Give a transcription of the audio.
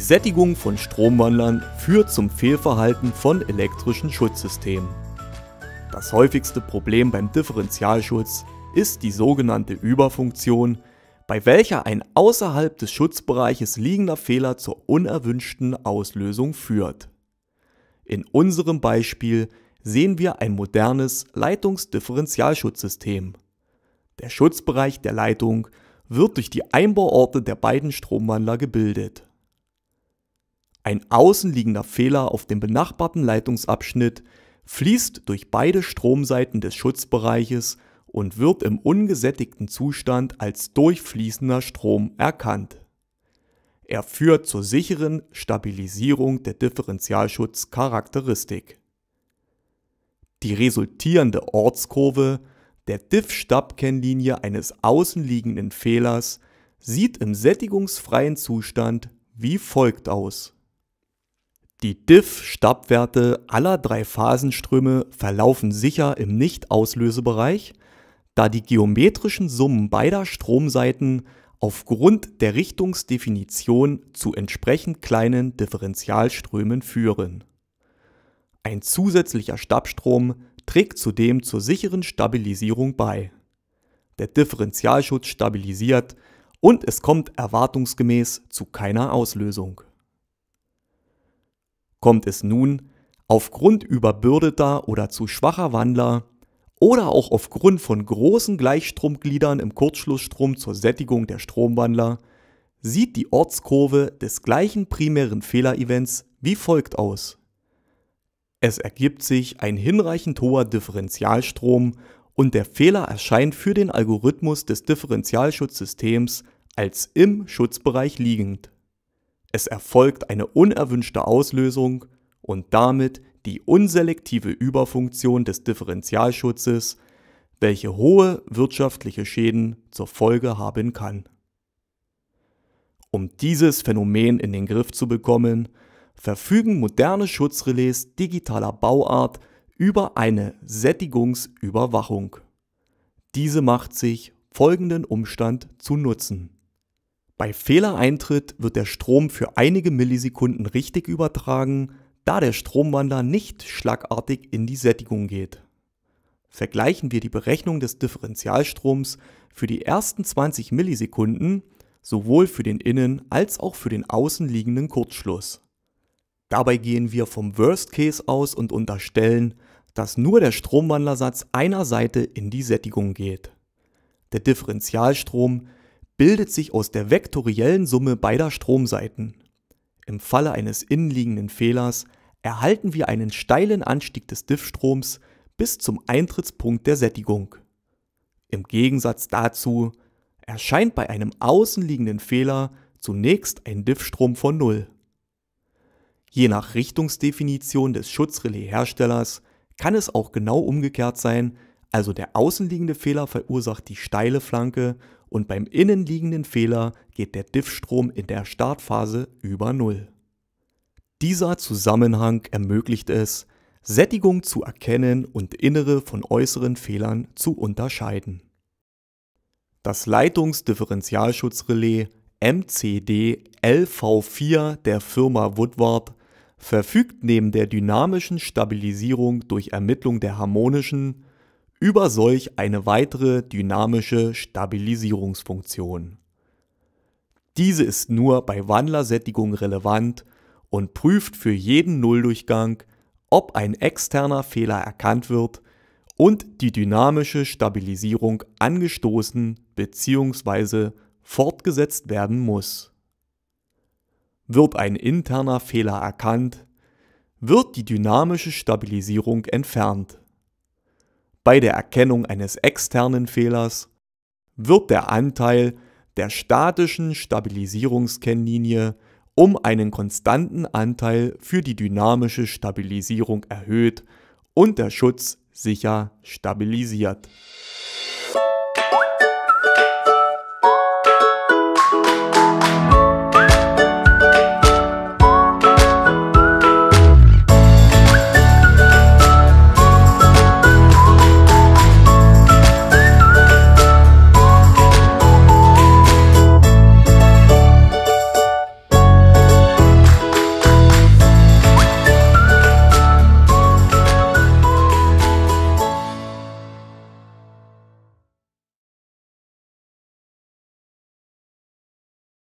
Die Sättigung von Stromwandlern führt zum Fehlverhalten von elektrischen Schutzsystemen. Das häufigste Problem beim Differentialschutz ist die sogenannte Überfunktion, bei welcher ein außerhalb des Schutzbereiches liegender Fehler zur unerwünschten Auslösung führt. In unserem Beispiel sehen wir ein modernes Leitungsdifferentialschutzsystem. Der Schutzbereich der Leitung wird durch die Einbauorte der beiden Stromwandler gebildet. Ein außenliegender Fehler auf dem benachbarten Leitungsabschnitt fließt durch beide Stromseiten des Schutzbereiches und wird im ungesättigten Zustand als durchfließender Strom erkannt. Er führt zur sicheren Stabilisierung der Differentialschutzcharakteristik. Die resultierende Ortskurve der Diff-Stab-Kennlinie eines außenliegenden Fehlers sieht im sättigungsfreien Zustand wie folgt aus. Die diff-Stabwerte aller drei Phasenströme verlaufen sicher im Nicht-Auslösebereich, da die geometrischen Summen beider Stromseiten aufgrund der Richtungsdefinition zu entsprechend kleinen Differentialströmen führen. Ein zusätzlicher Stabstrom trägt zudem zur sicheren Stabilisierung bei. Der Differentialschutz stabilisiert und es kommt erwartungsgemäß zu keiner Auslösung kommt es nun aufgrund überbürdeter oder zu schwacher Wandler oder auch aufgrund von großen Gleichstromgliedern im Kurzschlussstrom zur Sättigung der Stromwandler sieht die Ortskurve des gleichen primären Fehlerevents wie folgt aus. Es ergibt sich ein hinreichend hoher Differentialstrom und der Fehler erscheint für den Algorithmus des Differentialschutzsystems als im Schutzbereich liegend. Es erfolgt eine unerwünschte Auslösung und damit die unselektive Überfunktion des Differentialschutzes, welche hohe wirtschaftliche Schäden zur Folge haben kann. Um dieses Phänomen in den Griff zu bekommen, verfügen moderne Schutzrelais digitaler Bauart über eine Sättigungsüberwachung. Diese macht sich folgenden Umstand zu Nutzen. Bei Fehlereintritt wird der Strom für einige Millisekunden richtig übertragen, da der Stromwandler nicht schlagartig in die Sättigung geht. Vergleichen wir die Berechnung des Differentialstroms für die ersten 20 Millisekunden sowohl für den innen als auch für den außen liegenden Kurzschluss. Dabei gehen wir vom Worst Case aus und unterstellen, dass nur der Stromwandlersatz einer Seite in die Sättigung geht. Der Differentialstrom bildet sich aus der vektoriellen Summe beider Stromseiten. Im Falle eines innenliegenden Fehlers erhalten wir einen steilen Anstieg des Diffstroms bis zum Eintrittspunkt der Sättigung. Im Gegensatz dazu erscheint bei einem außenliegenden Fehler zunächst ein Diffstrom von Null. Je nach Richtungsdefinition des Schutzrelais-Herstellers kann es auch genau umgekehrt sein, also der außenliegende Fehler verursacht die steile Flanke und beim innenliegenden Fehler geht der Diffstrom in der Startphase über Null. Dieser Zusammenhang ermöglicht es, Sättigung zu erkennen und innere von äußeren Fehlern zu unterscheiden. Das Leitungsdifferentialschutzrelais MCD LV4 der Firma Woodward verfügt neben der dynamischen Stabilisierung durch Ermittlung der harmonischen über solch eine weitere dynamische Stabilisierungsfunktion. Diese ist nur bei Wandlersättigung relevant und prüft für jeden Nulldurchgang, ob ein externer Fehler erkannt wird und die dynamische Stabilisierung angestoßen bzw. fortgesetzt werden muss. Wird ein interner Fehler erkannt, wird die dynamische Stabilisierung entfernt. Bei der Erkennung eines externen Fehlers wird der Anteil der statischen Stabilisierungskennlinie um einen konstanten Anteil für die dynamische Stabilisierung erhöht und der Schutz sicher stabilisiert.